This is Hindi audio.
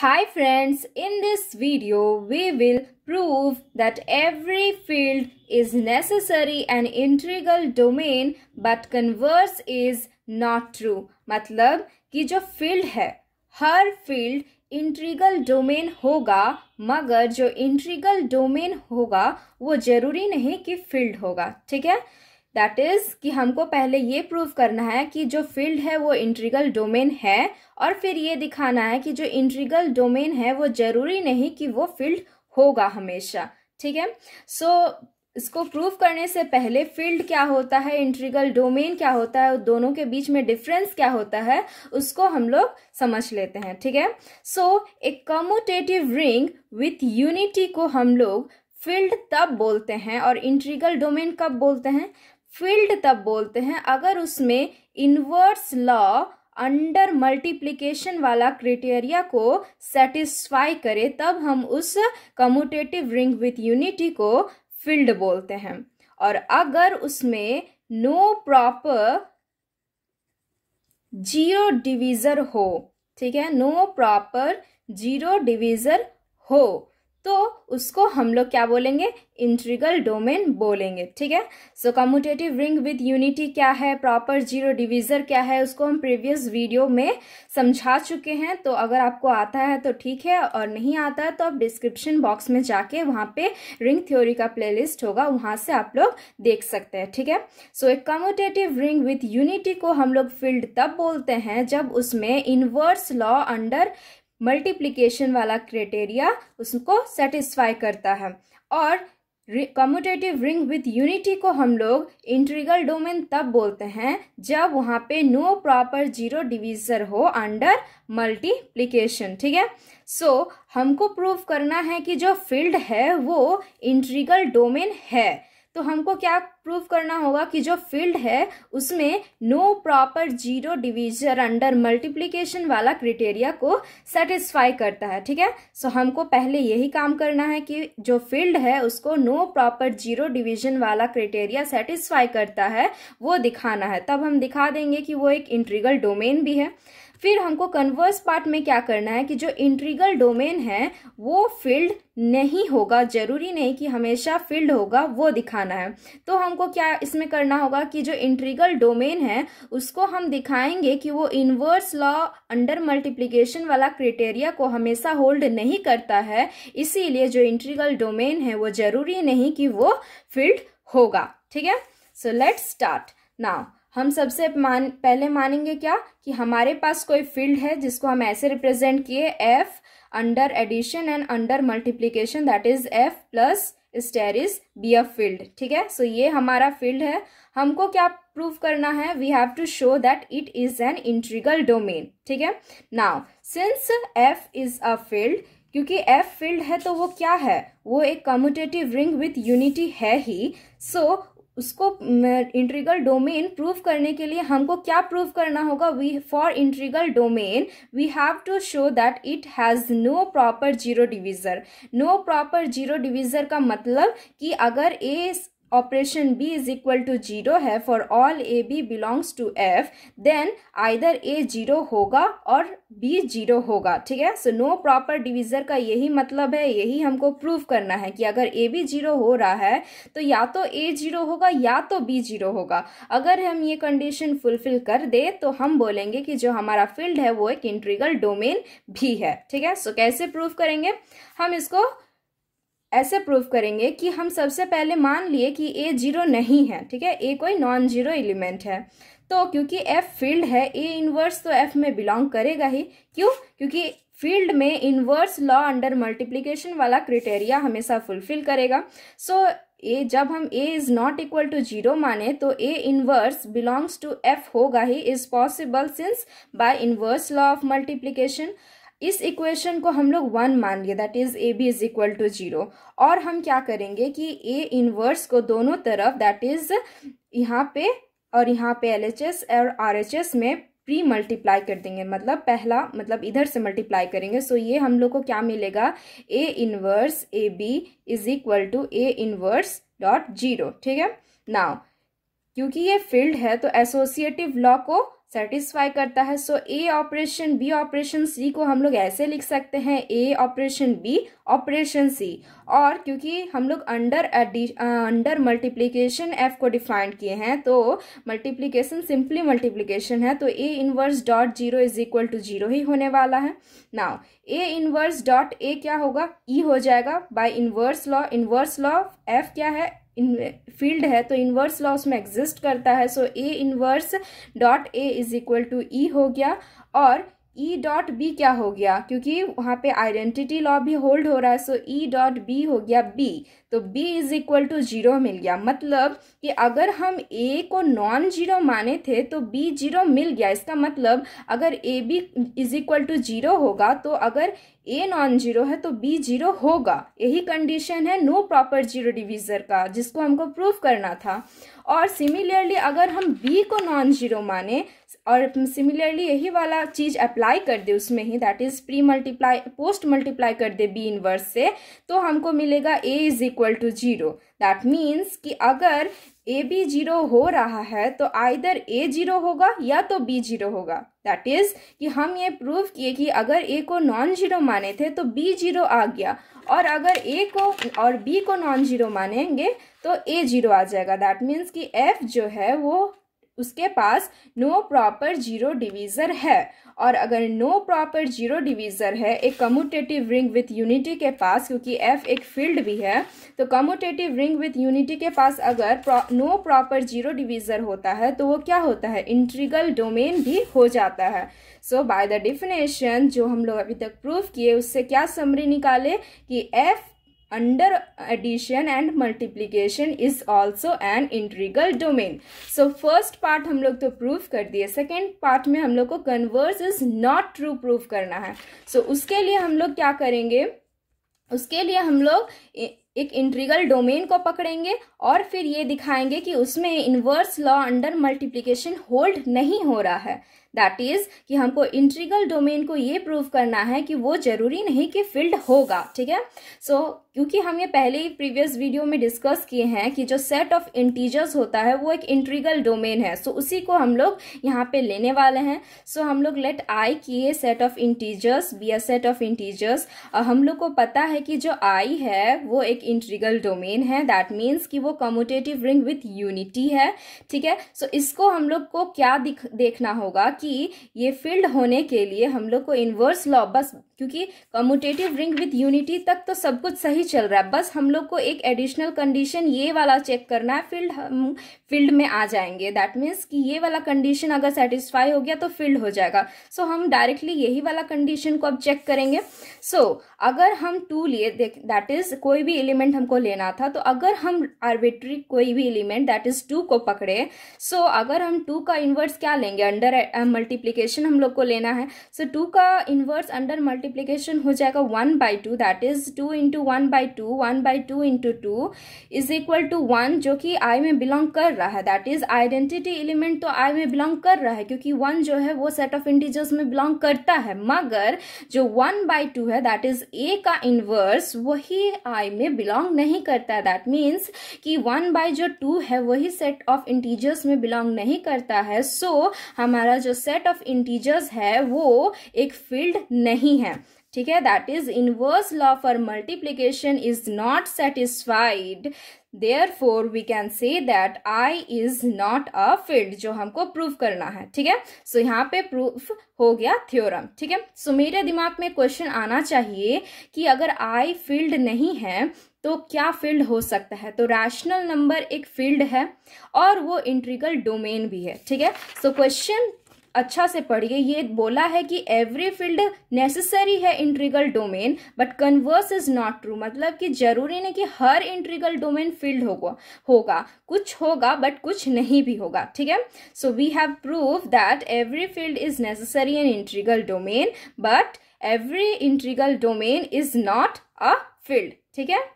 Hi friends, in this video we will prove that every field is necessary an integral domain but converse is not true. मतलब कि जो फील्ड है हर फील्ड इंट्रीगल डोमेन होगा मगर जो इंट्रीगल डोमेन होगा वो जरूरी नहीं कि फील्ड होगा ठीक है दैट इज़ कि हमको पहले ये प्रूव करना है कि जो फील्ड है वो इंट्रीगल डोमेन है और फिर ये दिखाना है कि जो इंट्रीगल डोमेन है वो ज़रूरी नहीं कि वो फील्ड होगा हमेशा ठीक है सो so, इसको प्रूव करने से पहले फील्ड क्या होता है इंट्रीगल डोमेन क्या होता है दोनों के बीच में डिफरेंस क्या होता है उसको हम लोग समझ लेते हैं ठीक है so a commutative ring with unity को हम लोग फील्ड तब बोलते हैं और इंट्रीगल डोमेन कब बोलते हैं फील्ड तब बोलते हैं अगर उसमें इन्वर्स लॉ अंडर मल्टीप्लिकेशन वाला क्रिटेरिया को सेटिस्फाई करे तब हम उस कम्यूटेटिव रिंग विथ यूनिटी को फील्ड बोलते हैं और अगर उसमें नो प्रॉपर जीरो डिवीज़र हो ठीक है नो प्रॉपर जीरो डिवीज़र हो तो उसको हम लोग क्या बोलेंगे इंट्रीगल डोमेन बोलेंगे ठीक है so commutative ring with unity क्या है प्रॉपर जीरो डिविजर क्या है उसको हम प्रीवियस वीडियो में समझा चुके हैं तो अगर आपको आता है तो ठीक है और नहीं आता है तो आप डिस्क्रिप्शन बॉक्स में जाके वहाँ पे रिंग थ्योरी का प्ले होगा वहाँ से आप लोग देख सकते हैं ठीक है सो एक कम्यूटेटिव रिंग विथ यूनिटी को हम लोग फील्ड तब बोलते हैं जब उसमें इनवर्स लॉ अंडर मल्टीप्लीकेशन वाला क्राइटेरिया उसको सेटिस्फाई करता है और कम्यूटेटिव रिंग विथ यूनिटी को हम लोग इंट्रीगल डोमेन तब बोलते हैं जब वहाँ पे नो प्रॉपर जीरो डिवीजर हो अंडर मल्टीप्लीकेशन ठीक है सो so, हमको प्रूव करना है कि जो फील्ड है वो इंट्रीगल डोमेन है तो हमको क्या प्रूव करना होगा कि जो फील्ड है उसमें no proper zero division under multiplication वाला क्रिटेरिया को सेटिस्फाई करता है ठीक है सो हमको पहले यही काम करना है कि जो फील्ड है उसको नो प्रॉपर जीरो डिवीजन वाला क्रिटेरिया सेटिस्फाई करता है वो दिखाना है तब हम दिखा देंगे कि वो एक इंट्रीगल डोमेन भी है फिर हमको कन्वर्स पार्ट में क्या करना है कि जो इंट्रीगल डोमेन है वो फील्ड नहीं होगा जरूरी नहीं कि हमेशा फील्ड होगा वो दिखाना है तो हम हमको क्या इसमें करना होगा कि जो इंट्रीगल डोमेन है उसको हम दिखाएंगे कि वो इनवर्स लॉ अंडर मल्टीप्लीकेशन वाला क्रिटेरिया को हमेशा होल्ड नहीं करता है इसीलिए जो इंट्रीगल डोमेन है वो जरूरी नहीं कि वो फील्ड होगा ठीक है सो लेट स्टार्ट नाउ हम सबसे मान पहले मानेंगे क्या कि हमारे पास कोई फील्ड है जिसको हम ऐसे रिप्रेजेंट किए F under addition and under multiplication that is F plus star is be a field ठीक है सो ये हमारा फील्ड है हमको क्या प्रूव करना है we have to show that it is an integral domain ठीक है now since F is a field क्योंकि एफ फील्ड है तो वो क्या है वो एक कम्यूटेटिव रिंग विथ यूनिटी है ही सो so, उसको इंट्रीगल डोमेन प्रूव करने के लिए हमको क्या प्रूव करना होगा we for integral domain we have to show that it has no proper zero divisor no proper zero divisor का मतलब कि अगर A operation B is equal to zero है for all A B belongs to F then either A zero होगा और बी जीरो होगा ठीक है सो नो प्रॉपर डिविजर का यही मतलब है यही हमको प्रूव करना है कि अगर ए बी जीरो हो रहा है तो या तो ए जीरो होगा या तो बी जीरो होगा अगर हम ये कंडीशन फुलफिल कर दे तो हम बोलेंगे कि जो हमारा फील्ड है वो एक इंट्रीगल डोमेन भी है ठीक है सो so, कैसे प्रूव करेंगे हम इसको ऐसे प्रूव करेंगे कि हम सबसे पहले मान लिए कि ए जीरो नहीं है ठीक है ए कोई नॉन जीरो एलिमेंट है तो क्योंकि एफ फील्ड है ए इनवर्स तो एफ में बिलोंग करेगा ही क्यों क्योंकि फील्ड में इनवर्स लॉ अंडर मल्टीप्लीकेशन वाला क्रिटेरिया हमेशा फुलफिल करेगा सो so, ए जब हम A is not equal to zero माने तो A inverse belongs to F होगा ही is possible since by inverse law of multiplication इस इक्वेशन को हम लोग वन मान लिए that is A B is equal to zero और हम क्या करेंगे कि ए इनवर्स को दोनों तरफ दैट इज यहाँ पे और यहाँ पे एल एच एस और आर एच एस में प्री मल्टीप्लाई कर देंगे मतलब पहला मतलब इधर से मल्टीप्लाई करेंगे सो ये हम लोग को क्या मिलेगा A inverse A B is equal to A inverse dot zero ठीक है नाउ क्योंकि ये फील्ड है तो एसोसिएटिव लॉ को सेटिस्फाई करता है so A operation B operation C को हम लोग ऐसे लिख सकते हैं A operation B operation C और क्योंकि हम लोग अंडर अंडर मल्टीप्लीकेशन एफ को डिफाइन किए हैं तो मल्टीप्लीकेशन सिंपली मल्टीप्लीकेशन है तो A inverse dot zero is equal to zero ही होने वाला है now A inverse dot A क्या होगा ई e हो जाएगा by inverse law inverse law F क्या है इन फील्ड है तो इन्वर्स लॉ उसमें एग्जिस्ट करता है so A inverse dot A is equal to e e हो गया और ई डॉट बी क्या हो गया क्योंकि वहाँ पे आइडेंटिटी लॉ भी होल्ड हो रहा है सो ई डॉट बी हो गया बी तो B is equal to zero मिल गया मतलब कि अगर हम ए को नॉन जीरो माने थे तो बी जीरो मिल गया इसका मतलब अगर A B is equal to zero होगा तो अगर ए नॉन जीरो है तो बी जीरो होगा यही कंडीशन है नो प्रॉपर जीरो डिविजर का जिसको हमको प्रूव करना था और सिमिलरली अगर हम बी को नॉन जीरो माने और सिमिलरली यही वाला चीज़ अप्लाई कर दे उसमें ही that is pre multiply post multiply कर दे बी इनवर्स से तो हमको मिलेगा A is equal to zero that means कि अगर ए बी जीरो हो रहा है तो आइदर ए जीरो होगा या तो बी जीरो होगा दैट इज़ कि हम ये प्रूव किए कि अगर ए को नॉन जीरो माने थे तो बी जीरो आ गया और अगर ए को और बी को नॉन जीरो मानेंगे तो ए जीरो आ जाएगा दैट मीन्स कि एफ जो है वो उसके पास नो प्रॉपर जीरो डिवीज़र है और अगर नो प्रॉपर जीरो डिवीज़र है एक कम्यूटेटिव रिंग विथ यूनिटी के पास क्योंकि एफ एक फील्ड भी है तो कम्यूटेटिव रिंग विथ यूनिटी के पास अगर नो प्रॉपर जीरो डिवीज़र होता है तो वो क्या होता है इंट्रीगल डोमेन भी हो जाता है सो बाय द डिफिनेशन जो हम लोग अभी तक प्रूफ किए उससे क्या समरी निकाले कि F under addition and multiplication is also an integral domain. So first part हम लोग तो prove कर दिए second part में हम लोग को converse is not true prove करना है So उसके लिए हम लोग क्या करेंगे उसके लिए हम लोग एक इंट्रीगल डोमेन को पकड़ेंगे और फिर ये दिखाएंगे कि उसमें inverse law under multiplication hold नहीं हो रहा है दैट इज़ कि हमको इंट्रीगल डोमेन को ये प्रूव करना है कि वो ज़रूरी नहीं कि फील्ड होगा ठीक है सो so, क्योंकि हम ये पहले ही प्रीवियस वीडियो में डिस्कस किए हैं कि जो सेट ऑफ इंटीजर्स होता है वो एक इंट्रीगल डोमेन है सो so, उसी को हम लोग यहाँ पे लेने वाले हैं सो so, हम लोग लेट आई की A set of integers be a set of integers और हम लोग को पता है कि जो आई है वो एक इंट्रीगल डोमेन है दैट मीन्स कि वो कम्यूटेटिव रिंग विथ यूनिटी है ठीक है सो so, इसको हम लोग को क्या देखना होगा कि कि ये फील्ड होने के लिए हम लोग को इन्वर्स लॉ बस क्योंकि कम्यूटेटिव रिंग विथ यूनिटी तक तो सब कुछ सही चल रहा है बस हम लोग को एक एडिशनल कंडीशन ये वाला चेक करना है फील्ड हम फील्ड में आ जाएंगे दैट मीन्स कि ये वाला कंडीशन अगर सेटिस्फाई हो गया तो फील्ड हो जाएगा सो so, हम डायरेक्टली यही वाला कंडीशन को अब चेक करेंगे सो so, अगर हम टू लिए दैट इज कोई भी एलिमेंट हमको लेना था तो अगर हम आर्बिट्री कोई भी एलिमेंट दैट इज टू को पकड़े सो so, अगर हम टू का इन्वर्स क्या लेंगे अंडर मल्टीप्लीकेशन हम लोग को लेना है सो so, टू का इन्वर्स अंडर मल्टीप्लीकेशन हो जाएगा one by two that is two into one by two one by two into two is equal to one जो कि आई में बिलोंग कर रहा है दैट इज आइडेंटिटी एलिमेंट तो आई में बिलोंग कर रहा है क्योंकि वन जो है वो सेट ऑफ इंटीजर्स में बिलोंग करता है मगर जो वन बाई टू है दैट इज ए का इन्वर्स वही आई में बिलोंग नहीं करता दैट मीन्स कि वन बाई जो टू है वही सेट ऑफ इंटीजर्स में बिलोंग नहीं करता है सो so, हमारा जो सेट ऑफ इंटीजर्स है वो एक फील्ड नहीं है ठीक है that is inverse law for multiplication is not satisfied therefore we can say that I is not a field जो हमको प्रूव करना है ठीक है सो यहाँ पे प्रूफ हो गया थ्योरम ठीक है सो मेरे दिमाग में क्वेश्चन आना चाहिए कि अगर आई फील्ड नहीं है तो क्या फील्ड हो सकता है तो रैशनल नंबर एक फील्ड है और वो इंट्रीगल डोमेन भी है ठीक है सो क्वेश्चन अच्छा से पढ़िए ये बोला है कि एवरी फील्ड नेसेसरी है integral domain but converse is not true मतलब कि जरूरी नहीं कि हर इंट्रीगल डोमेन फील्ड होगा होगा कुछ होगा बट कुछ नहीं भी होगा ठीक है so we have prove that every field is necessary in integral domain but every integral domain is not a field ठीक है